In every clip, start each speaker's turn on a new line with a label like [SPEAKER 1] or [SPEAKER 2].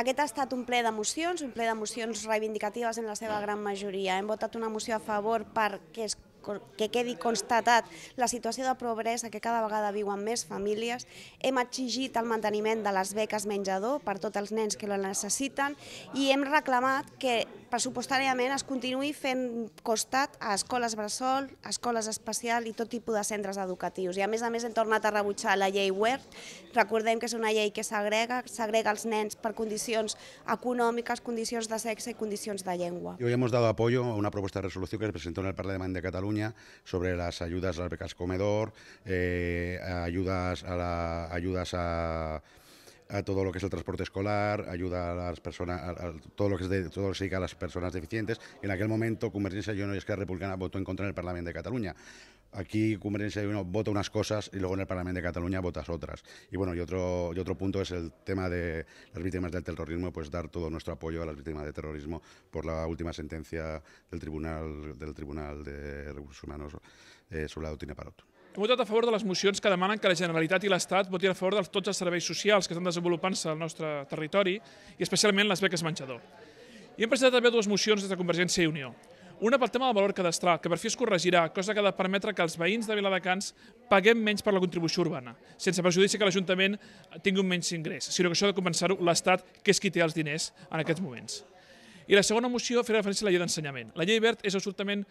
[SPEAKER 1] Aquest ha estat un ple d'emocions, un ple d'emocions reivindicatives en la seva gran majoria. Hem votat una moció a favor perquè es que quedi constatat la situació de pobresa que cada vegada viuen més famílies. Hem exigit el manteniment de les beques menjador per tots els nens que la necessiten i hem reclamat que pressupostàriament es continuï fent costat a escoles bressol, escoles especial i tot tipus de centres educatius. I a més a més hem tornat a rebutjar la llei WERT. Recordem que és una llei que s'agrega, s'agrega als nens per condicions econòmiques, condicions de sexe i condicions de llengua.
[SPEAKER 2] Hoy hemos dado apoyo a una propuesta de resolución que se presentó en el Parlamento de Cataluña sobre las ayudas a las becas comedor, eh, ayudas a ayudas a todo lo que es el transporte escolar, ayuda a las personas, a, todo lo que es de, todo se dedica a las personas deficientes. En aquel momento, Convergencia y Esquerra Republicana votó en contra en el Parlamento de Cataluña. aquí Convergencia y Unión vota unas cosas y luego en el Parlamento de Cataluña votas otras. Y bueno, y otro, y otro punto es el tema de las víctimas del terrorismo, pues dar todo nuestro apoyo a las víctimas de terrorismo por la última sentencia del Tribunal, del Tribunal de Recursos Humanos eh, sobre la doctrina Parot.
[SPEAKER 3] Hem votat a favor de les mocions que demanen que la Generalitat i l'Estat votin a favor de tots els serveis socials que estan desenvolupant-se al nostre territori i especialment les beques menjador. I hem presentat també dues mocions des de Convergència i Unió. Una pel tema del valor cadastral, que per fi es corregirà, cosa que ha de permetre que els veïns de Viladecans paguem menys per la contribució urbana, sense perjudici que l'Ajuntament tingui un menys ingrés, sinó que això ha de compensar-ho l'Estat, que és qui té els diners en aquests moments. I la segona moció fer referència a la llei d'ensenyament. La llei Bert és absolutament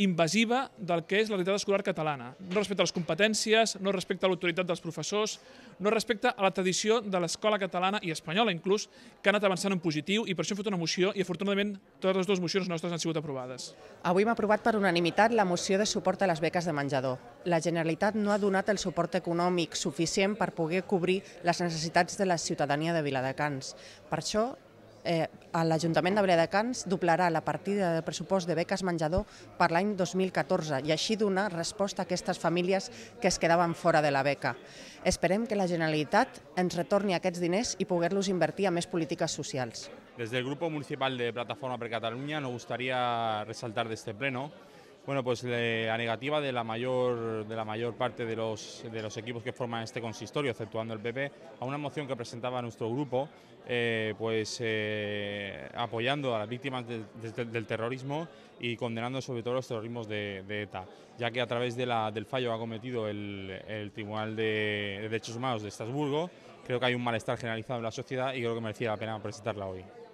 [SPEAKER 3] invasiva del que és la realitat escolar catalana. No respecta les competències, no respecta l'autoritat dels professors, no respecta a la tradició de l'escola catalana i espanyola inclús, que ha anat avançant en positiu i per això hem fet una moció i afortunadament totes les dues mocions nostres han sigut aprovades.
[SPEAKER 4] Avui hem aprovat per unanimitat la moció de suport a les beques de menjador. La Generalitat no ha donat el suport econòmic suficient per poder cobrir les necessitats de la ciutadania de Viladecans. Per això eh, l'Ajuntament de Cans doblarà la partida de pressupost de beques menjador per l'any 2014 i així donar resposta a aquestes famílies que es quedaven fora de la beca. Esperem que la Generalitat ens retorni aquests diners i poder-los invertir a més polítiques socials.
[SPEAKER 5] Des del Grupo Municipal de Plataforma per Catalunya no gustaría resaltar d'este pleno Bueno, pues eh, la negativa de la mayor, de la mayor parte de los, de los equipos que forman este consistorio, exceptuando el PP, a una moción que presentaba nuestro grupo, eh, pues eh, apoyando a las víctimas del terrorismo y condenando sobre todo los terrorismos de, ETA, e ya que a través de la, del fallo que ha cometido el, el Tribunal de Derechos Humanos de Estrasburgo, creo que hay un malestar generalizado en la sociedad y creo que merecía la pena presentarla hoy.